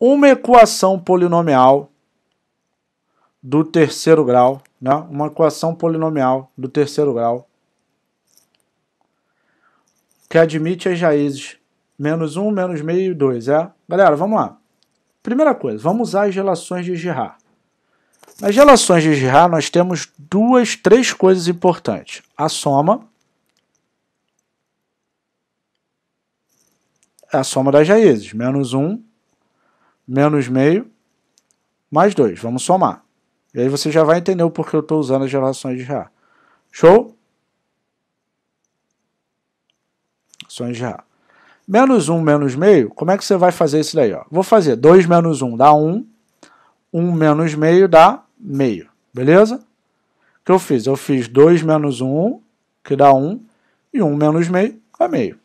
uma equação polinomial do terceiro grau, né? uma equação polinomial do terceiro grau que admite as raízes menos 1, menos meio e 2, é? Galera, vamos lá. Primeira coisa, vamos usar as relações de Girard. Nas relações de Girard, nós temos duas, três coisas importantes. A soma, a soma das raízes, menos 1, menos meio, mais 2. Vamos somar. E aí você já vai entender o porquê eu estou usando as relações de A. Show? Relações de A. Menos 1 um, menos meio, como é que você vai fazer isso daí? Ó? Vou fazer 2 menos 1 um dá 1, um, 1 um menos meio dá meio, beleza? O que eu fiz? Eu fiz 2 menos 1, que dá 1, e 1 menos meio dá meio.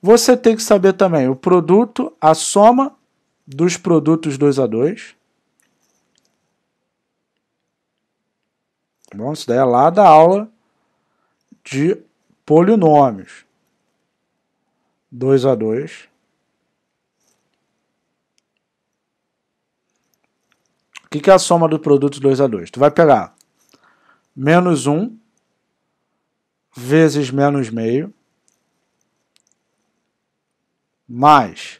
Você tem que saber também o produto, a soma dos produtos 2 a 2 Bom, isso daí é lá da aula de polinômios. 2 a 2 O que, é a soma do produto 2 a 2 Tu vai pegar menos 1 vezes menos meio mais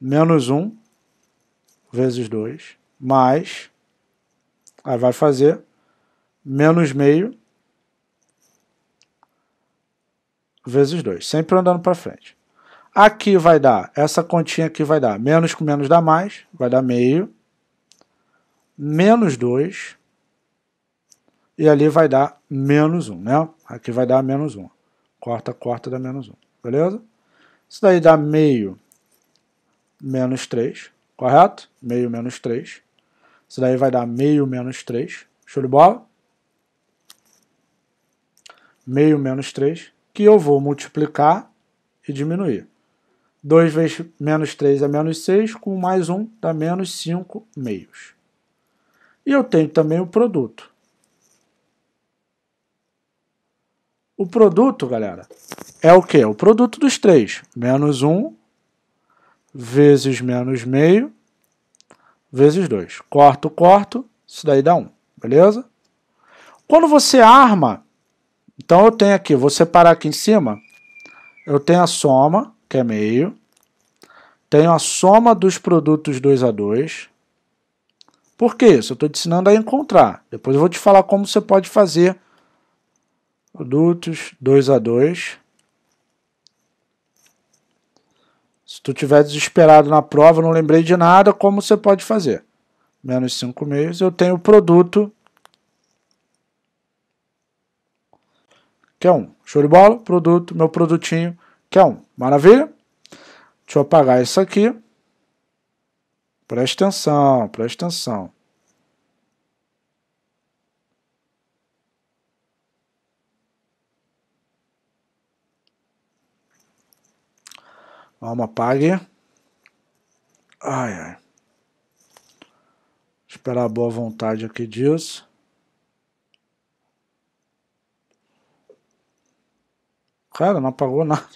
menos 1 vezes 2, mais, aí vai fazer menos meio vezes 2, sempre andando para frente. Aqui vai dar, essa continha aqui vai dar, menos com menos dá mais, vai dar meio, menos 2, e ali vai dar menos 1, né? Aqui vai dar menos 1. Corta, corta, dá menos 1, beleza? Isso daí dá meio menos 3, correto? Meio menos 3. Isso daí vai dar meio menos 3. Show de bola? Meio menos 3, que eu vou multiplicar e diminuir. 2 vezes menos 3 é menos 6, com mais 1 dá menos 5 meios. E eu tenho também o produto. O produto, galera, é o quê? O produto dos três. Menos 1 vezes menos meio, vezes 2. Corto, corto, isso daí dá 1, um, beleza? Quando você arma, então eu tenho aqui, vou separar aqui em cima, eu tenho a soma, que é meio, tenho a soma dos produtos 2 a 2. Por que isso? Eu estou te ensinando a encontrar. Depois eu vou te falar como você pode fazer produtos 2 a 2 Se tu tiver desesperado na prova, não lembrei de nada, como você pode fazer? Menos cinco meios, eu tenho o produto, que é Um. Show de bola, produto, meu produtinho, que é Um. Maravilha? Deixa eu apagar isso aqui. Presta atenção, presta atenção. Alma pague. Ai, ai. Esperar a boa vontade aqui disso. Cara, não apagou nada.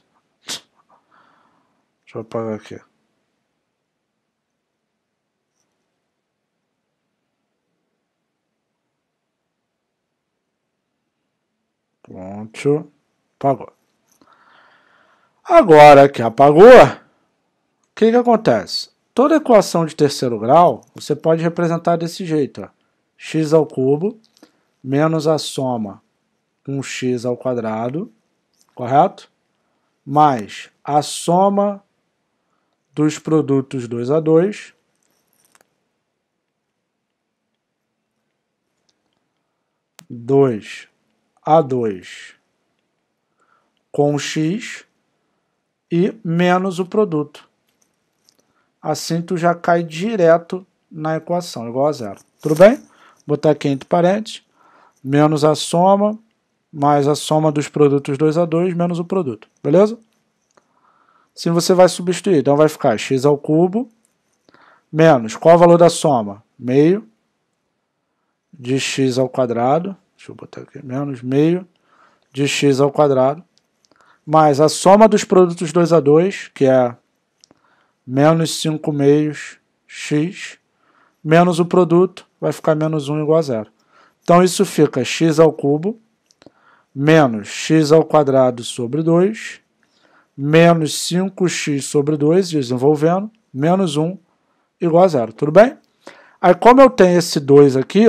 Deixa eu apagar aqui. Pronto. Pagou. Agora que apagou, o que, que acontece? Toda equação de terceiro grau você pode representar desse jeito: x ao cubo menos a soma com x ao quadrado, correto? Mais a soma dos produtos 2 a 2 2 a 2 com x e menos o produto. Assim tu já cai direto na equação, igual a zero. Tudo bem? Vou botar aqui entre parênteses, menos a soma, mais a soma dos produtos 2 a 2, menos o produto. Beleza? Assim você vai substituir. Então vai ficar x ao cubo, menos, qual o valor da soma? Meio de x ao quadrado, deixa eu botar aqui, menos meio de x ao quadrado, mais a soma dos produtos 2 a 2, que é menos 5 meios x, menos o produto, vai ficar menos 1 igual a zero. Então isso fica x ao cubo menos x ao quadrado sobre 2, menos 5x sobre 2, desenvolvendo, menos 1 igual a zero, tudo bem? Aí como eu tenho esse 2 aqui,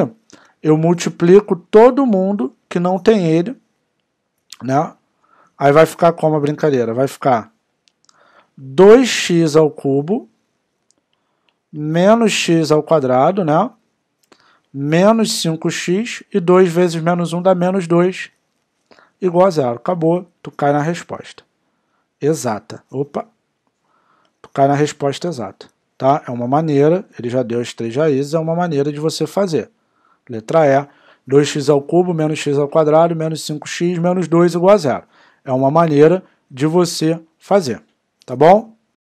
eu multiplico todo mundo que não tem ele, né? Aí vai ficar como a brincadeira? Vai ficar 2x ao cubo menos x ao quadrado, né? Menos 5x e 2 vezes menos 1 dá menos 2 igual a zero. Acabou, tu cai na resposta exata. Opa! Tu cai na resposta exata. Tá? É uma maneira, ele já deu as três raízes, é uma maneira de você fazer. Letra E, 2x ao cubo menos x ao quadrado menos 5x menos 2 igual a zero. É uma maneira de você fazer, tá bom?